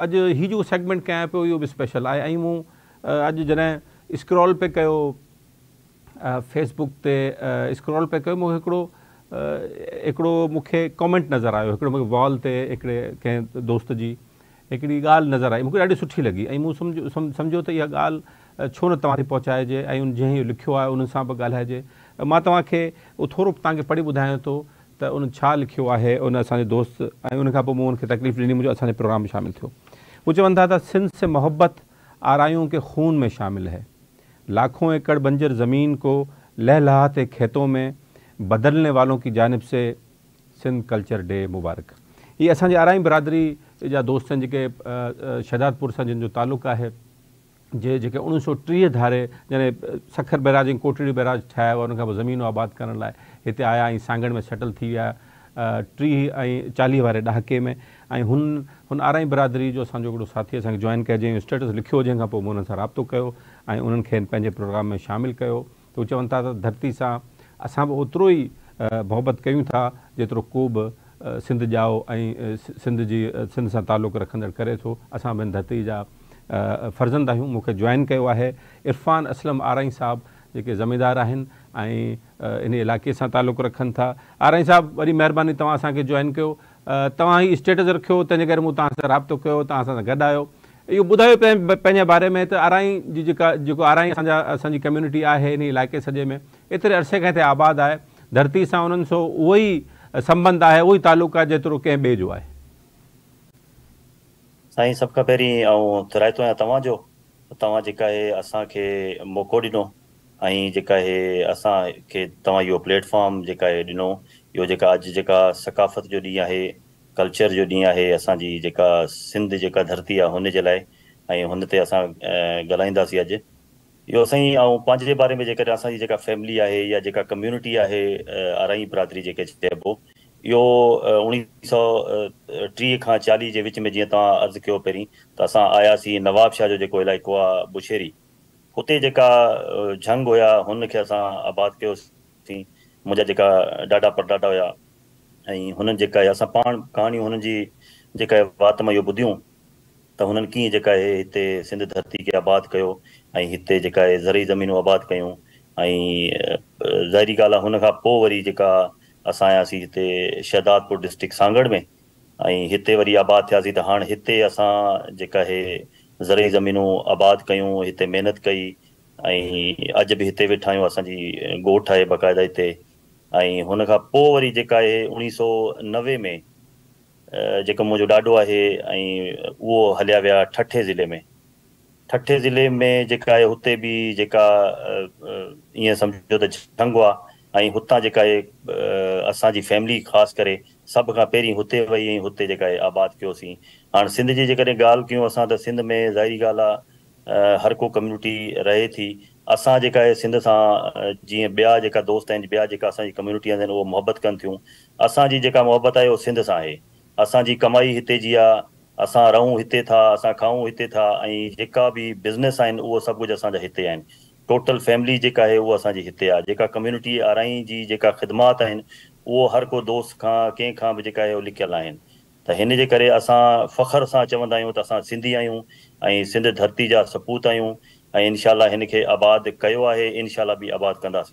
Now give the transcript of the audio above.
अज हीउ जो सेगमेंट कयां पियो इहो स्पेशल आए ऐं मूं अॼु जॾहिं स्क्रॉल पे कयो फेसबुक से स्क्रॉल पे कयो मूंखे हिकिड़ो कॉमेंट नज़र आयो हिकिड़ो वॉल ते हिकिड़े दोस्त की एक ॻाल्हि नज़र आई मुझे ॾाढी सुठी लगी समझो मूं सम्झो सम्झो त छो न तव्हां ते पहुचाइजे ऐं उन जंहिं लिखियो आहे उन्हनि सां बि ॻाल्हाइजे मां तव्हांखे उहो थोरो पढ़ी ॿुधायां थो तो उन लिखो है उन अस दोस्त ऐं तकलीफ़ दिनी मुझे असान प्रोग्राम में शामिल थो वो चवन था सिंध से मोहब्बत आरायों के खून में शामिल है लाखों एकड़ बंजर ज़मीन को लहलहाते खेतों में बदलने वालों की जानब से सिंध कल्चर डे मुबारक ये असाई आराई बिरादरी जा दोस्त आहिनि जेके शहदादपुर सां जिन जे जेके उणिवीह सौ टीह धारे जॾहिं सखर बैराज ऐं कोटड़ी बैराज ठाहिया हुआ उनखां पोइ ज़मीनूं आबादु करण लाइ हिते आया ऐं सांगण में सेटल थी विया टीह ऐं चालीह वारे ॾहाके में ऐं हुन हुन आराई बरादरी जो असांजो हिकिड़ो साथी असांखे जॉइन कजे स्टेटस लिखियो जंहिंखां पोइ मूं हुननि सां राब्तो कयो ऐं उन्हनि खे पंहिंजे प्रोग्राम में शामिलु कयो त उहे चवनि था त धरती सां असां बि ओतिरो ई मोहबत कयूं था जेतिरो को बि सिंध ॼाओ ऐं सिंध जी सिंध सां तालुक़ु रखंदड़ करे थो असां ॿिनि धरती जा फर्ज़ंद आयो मूंखे जॉइन किया है इरफ़ान असलम आराई साहब जेके जमींदार इन इलाइक़े से तालुक़ु रखन था आरई साहब वही महिरबानी तव्हां असांखे जॉइन कयो तव्हां स्टेटस रखियो तंहिंजे करे मूं तव्हां सां राब्तो कयो आयो इहो ॿुधायो पंहिंजे बारे में त आराई जी जो जेको अस कम्युनिटी है इन इलाक़े सजे में एतरे अरसे खां हिते आबाद है धरती से उन्होंने सां उहो संबंध है उहो ई तालुक़ु आहे जेतिरो कंहिं जो आहे साईं सब का पहिरीं आउं रायतो आहियां तव्हांजो तव्हां जेका आहे असांखे मौक़ो ॾिनो ऐं जेका आहे असांखे प्लेटफॉर्म जेका आहे ॾिनो इहो जेका अॼु सकाफ़त जो ॾींहुं आहे कल्चर जो ॾींहुं आहे असांजी जेका सिंध जेका धरती आहे हुन जे लाइ ऐं हुन ते असां ॻाल्हाईंदासीं अॼु इहो साईं ऐं पंहिंजे बारे में जेकॾहिं असांजी जेका फैमिली है या कम्युनिटी कम्यूनिटी आहे आराई बरादरी जेके चइबो इहो उणिवीह सौ टीह खां चालीह जे विच में जीअं तव्हां अर्ज़ु कयो पहिरीं त असां आयासीं नवाब शाह जो जेको इलाइक़ो आहे बुशेरी हुते जेका झंग हुया हुनखे असां आबाद कयोसीं मुंहिंजा जेका ॾाॾा परॾाॾा हुया ऐं हुननि जेका असां पाण कहाणियूं हुननि जी जेका वात मां इहो ॿुधियूं त हुननि कीअं जेका आहे हिते सिंध धरती खे आबाद कयो ऐं हिते जेका आहे ज़री ज़मीनूं आबाद कयूं ऐं ज़ाहिरी ॻाल्हि आहे हुन खां पोइ वरी जेका असां आयासीं हिते शहदारपुर डिस्ट्रिक्ट सांगड़ में ऐं हिते वरी आबाद थियासीं त हाणे हिते असां जेका आहे ज़री ज़मीनूं आबादु कयूं हिते महिनत कई ऐं अॼु बि हिते वेठा आहियूं असांजी ॻोठु आहे बाक़ाइदा हिते ऐं हुन खां पोइ वरी जेका आहे उणिवीह सौ नवे में जेको मुंहिंजो ॾाॾो आहे ऐं उहो हलिया विया ठठे ज़िले में ठठे ज़िले में जेका आहे हुते बि जेका ईअं सम्झो त आहे असांजी फैमिली ख़ासि करे सभ खां पहिरीं हुते वई ऐं हुते जेका आहे आबादु कयोसीं हाणे सिंध जी जेकॾहिं ॻाल्हि कयूं असां त सिंध में ज़ाहिरी गाल हर को कम्युनिटी रहे थी असां जेका सिंध सां जी ॿिया दोस्त आहिनि कम्युनिटी जेका असांजी कम्यूनिटी आहिनि उहो मुहबत कनि थियूं असांजी जेका सिंध से है असांजी कमाई हिते की अस असां रहूं था अस खाऊं इतने था जो भी बिज़नेस आहिनि उहो सब कुछ असा हिते टोटल फैमिली जो आहे उहा असांजी हिते आहे जेका कम्यूनिटी आराई जी जेका ख़िदमात आहिनि उहो हर को दोस्त खां कंहिंखां बि जेका आहे उहो लिकियल आहिनि त हिन जे करे असां फ़ख्र सां चवंदा आहियूं त असां सिंधी आहियूं ऐं सिंध धरती जा सपूत आहियूं ऐं इनशा हिन खे आबाद कयो आहे इनशा बि आबाद कंदासीं